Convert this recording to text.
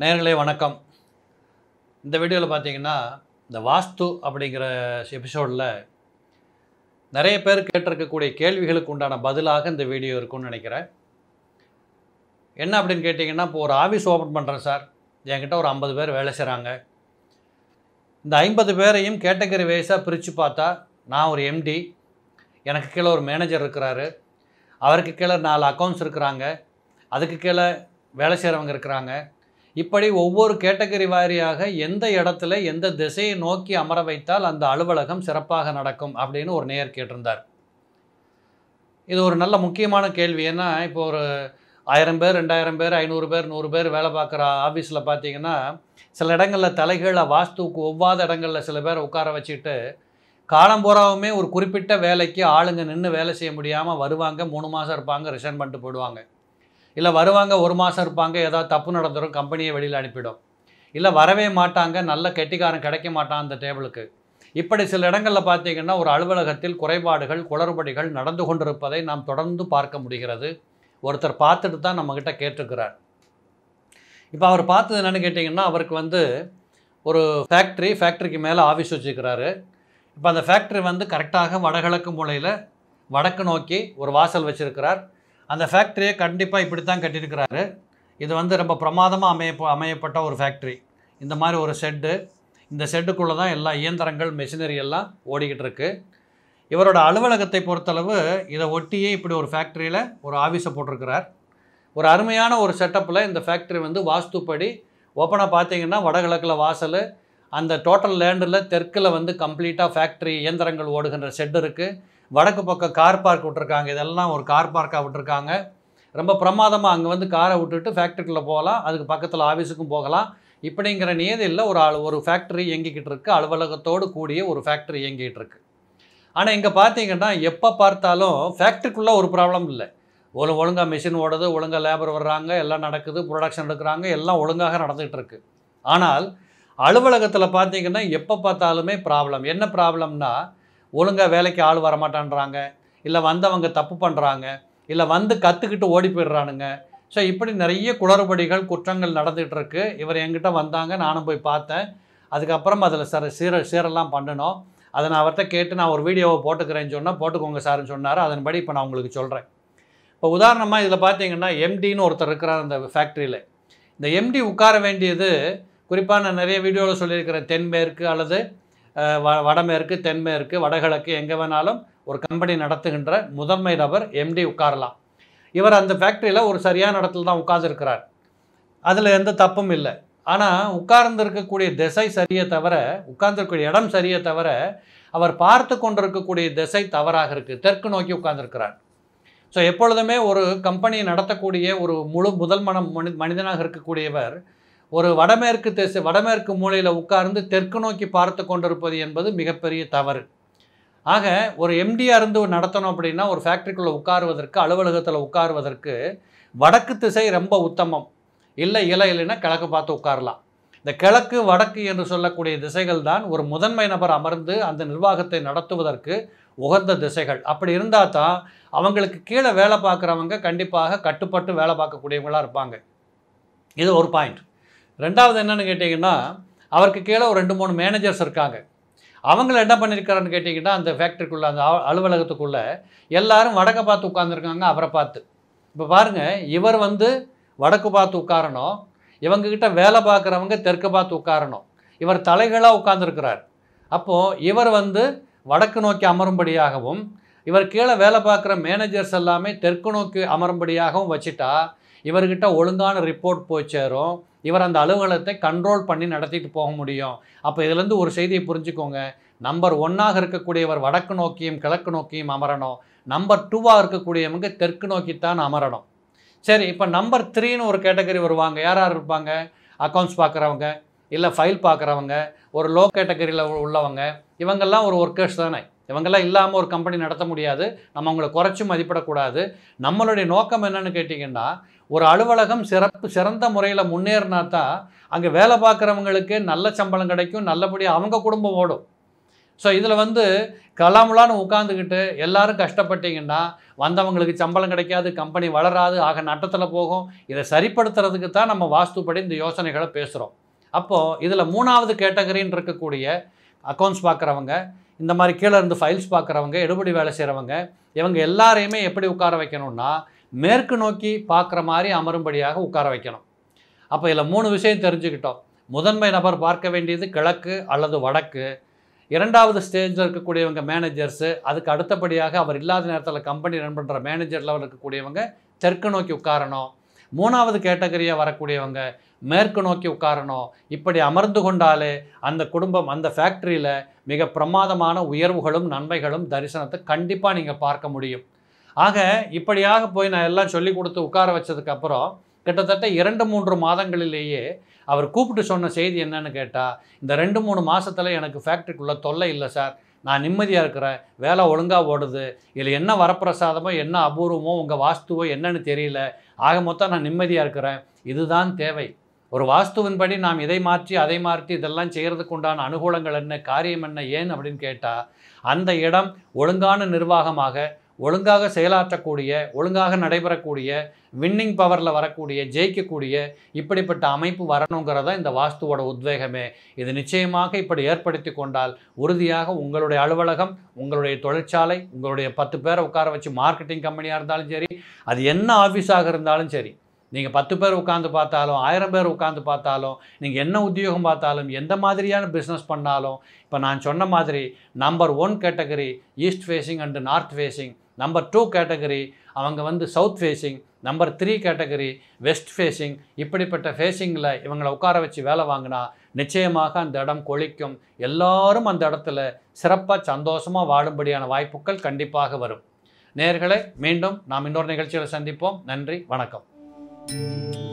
நேர்களே வணக்கம் இந்த வீடியோவில் பார்த்தீங்கன்னா இந்த வாஸ்து அப்படிங்கிற எபிசோடில் நிறைய பேர் கேட்டிருக்கக்கூடிய கேள்விகளுக்கு உண்டான பதிலாக இந்த வீடியோ இருக்கும்னு நினைக்கிறேன் என்ன அப்படின்னு கேட்டிங்கன்னா இப்போ ஒரு ஆஃபீஸ் ஓப்பன் பண்ணுறேன் சார் என்கிட்ட ஒரு ஐம்பது பேர் வேலை செய்கிறாங்க இந்த ஐம்பது பேரையும் கேட்டகரி வைஸாக பிரித்து பார்த்தா நான் ஒரு எம்டி எனக்கு கீழே ஒரு மேனேஜர் இருக்கிறாரு அவருக்கு கீழே நாலு அக்கௌண்ட்ஸ் இருக்கிறாங்க அதுக்கு கீழே வேலை செய்கிறவங்க இருக்கிறாங்க இப்படி ஒவ்வொரு கேட்டகரி வாரியாக எந்த இடத்துல எந்த திசையை நோக்கி அமர வைத்தால் அந்த அலுவலகம் சிறப்பாக நடக்கும் அப்படின்னு ஒரு நேயர் கேட்டிருந்தார் இது ஒரு நல்ல முக்கியமான கேள்வி ஏன்னா இப்போ ஒரு ஆயிரம் பேர் ரெண்டாயிரம் பேர் ஐநூறு பேர் நூறு பேர் வேலை பார்க்குற ஆஃபீஸில் பார்த்தீங்கன்னா சில இடங்களில் தலைகளை வாஸ்துக்கு ஒவ்வாத இடங்களில் சில பேர் உட்கார வச்சுட்டு காலம் போகிறவுமே ஒரு குறிப்பிட்ட வேலைக்கு ஆளுங்க நின்று வேலை செய்ய முடியாமல் வருவாங்க மூணு மாதம் இருப்பாங்க ரிசைன் பண்ணிட்டு போயிடுவாங்க இல்லை வருவாங்க ஒரு மாதம் இருப்பாங்க ஏதாவது தப்பு நடந்துடும் கம்பெனியை வெளியில் அனுப்பிடும் இல்லை வரவே மாட்டாங்க நல்ல கெட்டிக்காரன் கிடைக்க மாட்டான் அந்த டேபிளுக்கு இப்படி சில இடங்களில் பார்த்தீங்கன்னா ஒரு அலுவலகத்தில் குறைபாடுகள் குளறுபடிகள் நடந்து கொண்டிருப்பதை நாம் தொடர்ந்து பார்க்க முடிகிறது ஒருத்தர் பார்த்துட்டு தான் நம்மக்கிட்ட கேட்டிருக்கிறார் இப்போ அவர் பார்த்தது என்னென்னு கேட்டிங்கன்னா அவருக்கு வந்து ஒரு ஃபேக்ட்ரி ஃபேக்ட்ரிக்கு மேலே ஆஃபீஸ் வச்சுருக்கிறாரு இப்போ அந்த ஃபேக்ட்ரி வந்து கரெக்டாக வடகிழக்கு மூலையில் வடக்கு நோக்கி ஒரு வாசல் வச்சுருக்கிறார் அந்த ஃபேக்ட்ரியை கண்டிப்பாக இப்படி தான் கட்டியிருக்கிறாரு இது வந்து ரொம்ப பிரமாதமாக அமைய அமையப்பட்ட ஒரு ஃபேக்ட்ரி இந்த மாதிரி ஒரு ஷெட்டு இந்த ஷெட்டுக்குள்ளே தான் எல்லா இயந்திரங்கள் மெஷினரி எல்லாம் ஓடிக்கிட்டு இருக்குது இவரோட அலுவலகத்தை பொறுத்தளவு இதை ஒட்டியே இப்படி ஒரு ஃபேக்ட்ரியில் ஒரு ஆஃபீஸை போட்டிருக்கிறார் ஒரு அருமையான ஒரு செட்டப்பில் இந்த ஃபேக்ட்ரி வந்து வாஸ்துப்படி ஓப்பனாக பார்த்தீங்கன்னா வடகிழக்கில் வாசல் அந்த டோட்டல் லேண்டில் தெற்கில் வந்து கம்ப்ளீட்டாக ஃபேக்ட்ரி இயந்திரங்கள் ஓடுகின்ற ஷெட் இருக்குது வடக்கு பக்கம் கார் பார்க் விட்டுருக்காங்க இதெல்லாம் ஒரு கார் பார்க்காக விட்டுருக்காங்க ரொம்ப பிரமாதமாக அங்கே வந்து காரை விட்டுட்டு ஃபேக்ட்ரிக்குள்ளே போகலாம் அதுக்கு பக்கத்தில் ஆஃபீஸுக்கும் போகலாம் இப்படிங்கிற நியதியில் ஒரு ஆள் ஒரு ஃபேக்ட்ரி இயங்கிக்கிட்டு இருக்குது அலுவலகத்தோடு கூடிய ஒரு ஃபேக்ட்ரி இயங்கிகிட்டு இருக்குது ஆனால் இங்கே பார்த்தீங்கன்னா எப்போ பார்த்தாலும் ஃபேக்ட்ரிக்குள்ளே ஒரு ப்ராப்ளம் இல்லை ஒழு ஒழுங்காக மிஷின் ஓடுது ஒழுங்காக லேபர் வர்றாங்க எல்லாம் நடக்குது ப்ரொடக்ஷன் எடுக்கிறாங்க எல்லாம் ஒழுங்காக நடந்துகிட்டு இருக்குது ஆனால் அலுவலகத்தில் பார்த்தீங்கன்னா எப்போ பார்த்தாலுமே ப்ராப்ளம் என்ன ப்ராப்ளம்னா ஒழுங்காக வேலைக்கு ஆள் வரமாட்டான்றாங்க இல்லை வந்தவங்க தப்பு பண்ணுறாங்க இல்லை வந்து கற்றுக்கிட்டு ஓடி போயிடுறானுங்க ஸோ இப்படி நிறைய குளறுபடிகள் குற்றங்கள் நடந்துகிட்ருக்கு இவர் எங்கிட்ட வந்தாங்க நானும் போய் பார்த்தேன் அதுக்கப்புறம் அதில் சார் சீர சீரெல்லாம் பண்ணணும் அதை நான் அவர்கிட்ட கேட்டு நான் ஒரு வீடியோவை போட்டுக்கிறேன்னு சொன்னால் போட்டுக்கோங்க சாருன்னு சொன்னார் அதன்படி இப்போ நான் உங்களுக்கு சொல்கிறேன் இப்போ உதாரணமாக இதில் பார்த்தீங்கன்னா எம்டின்னு ஒருத்தர் இருக்கிறார் அந்த ஃபேக்ட்ரியில் இந்த எம்டி உட்கார வேண்டியது குறிப்பாக நான் நிறைய வீடியோவில் சொல்லியிருக்கிறேன் தென்மேற்கு அல்லது வ வடமேற்கு தென்மேற்கு வடகிழக்கு எங்கே வேணாலும் ஒரு கம்பெனி நடத்துகின்ற முதன்மை நபர் எம்டி உட்காரலாம் இவர் அந்த ஃபேக்ட்ரியில் ஒரு சரியான இடத்துல தான் உட்கார்ந்துருக்கிறார் அதில் எந்த தப்பும் இல்லை ஆனால் உட்கார்ந்துருக்கக்கூடிய திசை சரியே தவிர உட்கார்ந்துருக்கக்கூடிய இடம் சரியை தவிர அவர் பார்த்து கொண்டிருக்கக்கூடிய திசை தவறாக இருக்குது தெற்கு நோக்கி உட்கார்ந்துருக்கிறார் ஸோ எப்பொழுதுமே ஒரு கம்பெனி நடத்தக்கூடிய ஒரு முழு முதல் மனம் மனிதனாக இருக்கக்கூடியவர் ஒரு வடமேற்கு திசை வடமேற்கு மூலையில் உட்கார்ந்து தெற்கு நோக்கி பார்த்து கொண்டிருப்பது என்பது மிகப்பெரிய தவறு ஆக ஒரு எம்டியாக இருந்து நடத்தணும் அப்படின்னா ஒரு ஃபேக்ட்ரிக்குள்ளே உட்காருவதற்கு அலுவலகத்தில் உட்காருவதற்கு வடக்கு திசை ரொம்ப உத்தமம் இல்லை இலை இல்லைன்னா கிழக்கு பார்த்து உட்காரலாம் இந்த கிழக்கு வடக்கு என்று சொல்லக்கூடிய திசைகள் தான் ஒரு முதன்மை நபர் அமர்ந்து அந்த நிர்வாகத்தை நடத்துவதற்கு உகந்த திசைகள் அப்படி இருந்தால் தான் அவங்களுக்கு கீழே வேலை பார்க்குறவங்க கண்டிப்பாக கட்டுப்பட்டு வேலை பார்க்கக்கூடியவங்களாக இருப்பாங்க இது ஒரு பாயிண்ட் ரெண்டாவது என்னென்னு கேட்டிங்கன்னா அவருக்கு கீழே ஒரு ரெண்டு மூணு மேனேஜர்ஸ் இருக்காங்க அவங்கள என்ன பண்ணியிருக்காருன்னு கேட்டிங்கன்னா அந்த ஃபேக்ட்ரிக்குள்ளே அந்த அலுவலகத்துக்குள்ளே எல்லாரும் வடக்கை பார்த்து உட்காந்துருக்காங்க அவரை பார்த்து இப்போ பாருங்கள் இவர் வந்து வடக்கு பார்த்து உட்காரணும் இவங்கக்கிட்ட வேலை பார்க்குறவங்க தெற்கு பார்த்து உட்காரணும் இவர் தலைகளாக உட்காந்துருக்கிறார் அப்போது இவர் வந்து வடக்கு நோக்கி அமரும்படியாகவும் இவர் கீழே வேலை பார்க்குற மேனேஜர்ஸ் எல்லாமே தெற்கு நோக்கி அமரும்படியாகவும் வச்சுட்டா இவர்கிட்ட ஒழுங்கான ரிப்போர்ட் போய் சேரும் இவர் அந்த அலுவலகத்தை கண்ட்ரோல் பண்ணி நடத்திட்டு போக முடியும் அப்போ இதுலேருந்து ஒரு செய்தியை புரிஞ்சுக்கோங்க நம்பர் ஒன்னாக இருக்கக்கூடியவர் வடக்கு நோக்கியும் கிழக்கு நோக்கியும் அமரணும் நம்பர் டூவாக இருக்கக்கூடியவங்க தெற்கு நோக்கித்தான் அமரணும் சரி இப்போ நம்பர் த்ரீன்னு ஒரு கேட்டகரி வருவாங்க யார் யார் இருப்பாங்க அக்கௌண்ட்ஸ் பார்க்குறவங்க இல்லை ஃபைல் பார்க்குறவங்க ஒரு லோ கேட்டகரியில் உள்ளவங்க இவங்கெல்லாம் ஒரு ஒர்க்கர்ஸ் தானே இவங்கெல்லாம் இல்லாமல் ஒரு கம்பெனி நடத்த முடியாது நம்ம அவங்கள குறைச்சி மதிப்பிடக்கூடாது நம்மளுடைய நோக்கம் என்னன்னு கேட்டிங்கன்னா ஒரு அலுவலகம் சிறப்பு சிறந்த முறையில் முன்னேறினா தான் அங்கே வேலை பார்க்குறவங்களுக்கு நல்ல சம்பளம் கிடைக்கும் நல்லபடியாக அவங்க குடும்பம் ஓடும் ஸோ இதில் வந்து கலாமுலான்னு உட்காந்துக்கிட்டு எல்லோரும் கஷ்டப்பட்டீங்கன்னா வந்தவங்களுக்கு சம்பளம் கிடைக்காது கம்பெனி வளராது ஆக நட்டத்தில் போகும் இதை சரிப்படுத்துறதுக்கு தான் நம்ம வாஸ்துப்படி இந்த யோசனைகளை பேசுகிறோம் அப்போது இதில் மூணாவது கேட்டகரின்னு இருக்கக்கூடிய அக்கௌண்ட்ஸ் பார்க்குறவங்க இந்த மாதிரி கீழே இருந்து ஃபைல்ஸ் பார்க்குறவங்க எடுபடி வேலை செய்கிறவங்க இவங்க எல்லாரையுமே எப்படி உட்கார வைக்கணும்னா மேற்கு நோக்கி பார்க்குற மாதிரி அமரும்படியாக உட்கார வைக்கணும் அப்போ இதில் மூணு விஷயம் தெரிஞ்சுக்கிட்டோம் முதன்மை நபர் பார்க்க வேண்டியது கிழக்கு அல்லது வடக்கு இரண்டாவது ஸ்டேஜில் இருக்கக்கூடியவங்க மேனேஜர்ஸு அதுக்கு அடுத்தபடியாக அவர் இல்லாத நேரத்தில் கம்பெனி ரன் பண்ணுற மேனேஜர் லெவலில் இருக்கக்கூடியவங்க தெற்கு நோக்கி உட்காரணும் மூணாவது கேட்டகரியாக வரக்கூடியவங்க மேற்கு நோக்கி உட்காரணும் இப்படி அமர்ந்து கொண்டாலே அந்த குடும்பம் அந்த ஃபேக்ட்ரியில் மிக பிரமாதமான உயர்வுகளும் நன்மைகளும் தரிசனத்தை கண்டிப்பாக நீங்கள் பார்க்க முடியும் ஆக இப்படியாக போய் நான் எல்லாம் சொல்லி கொடுத்து உட்கார வச்சதுக்கப்புறம் கிட்டத்தட்ட இரண்டு மூன்று மாதங்களிலேயே அவர் கூப்பிட்டு சொன்ன செய்தி என்னன்னு கேட்டால் இந்த ரெண்டு மூணு மாதத்தில் எனக்கு ஃபேக்ட்ரிக்குள்ளே தொல்லை இல்லை சார் நான் நிம்மதியாக இருக்கிறேன் வேலை ஒழுங்காக ஓடுது இதில் என்ன வரப்பிரசாதமோ என்ன அபூர்வமோ உங்கள் வாஸ்துவோ என்னன்னு தெரியல ஆக மொத்தம் நான் நிம்மதியாக இருக்கிறேன் இதுதான் தேவை ஒரு வாஸ்துவின்படி நாம் இதை மாற்றி அதை மாற்றி இதெல்லாம் செய்கிறதுக்கு உண்டான அனுகூலங்கள் என்ன காரியம் என்ன ஏன் அப்படின்னு கேட்டால் அந்த இடம் ஒழுங்கான நிர்வாகமாக ஒழுங்காக செயலாற்றக்கூடிய ஒழுங்காக நடைபெறக்கூடிய வின்னிங் பவரில் வரக்கூடிய ஜெயிக்கக்கூடிய இப்படிப்பட்ட அமைப்பு வரணுங்கிறதா இந்த வாஸ்துவோட உத்வேகமே இது நிச்சயமாக இப்படி ஏற்படுத்தி கொண்டால் உறுதியாக உங்களுடைய அலுவலகம் உங்களுடைய தொழிற்சாலை உங்களுடைய பத்து பேரை உட்கார வச்சு மார்க்கெட்டிங் கம்பெனியாக இருந்தாலும் சரி அது என்ன ஆஃபீஸாக இருந்தாலும் சரி நீங்கள் பத்து பேர் உட்காந்து பார்த்தாலும் ஆயிரம் பேர் உட்காந்து பார்த்தாலும் நீங்கள் என்ன உத்தியோகம் பார்த்தாலும் எந்த மாதிரியான பிஸ்னஸ் பண்ணாலும் இப்போ நான் சொன்ன மாதிரி number one category east facing and north facing number two category அவங்க வந்து south facing number three category west facing இப்படிப்பட்ட ஃபேஸிங்கில் இவங்களை உட்கார வச்சு வேலை வாங்கினா நிச்சயமாக அந்த இடம் கொளிக்கும் எல்லாரும் அந்த இடத்துல சிறப்பாக சந்தோஷமாக வாழும்படியான வாய்ப்புகள் கண்டிப்பாக வரும் நேர்களை மீண்டும் நாம் இன்னொரு நிகழ்ச்சியில் சந்திப்போம் நன்றி வணக்கம்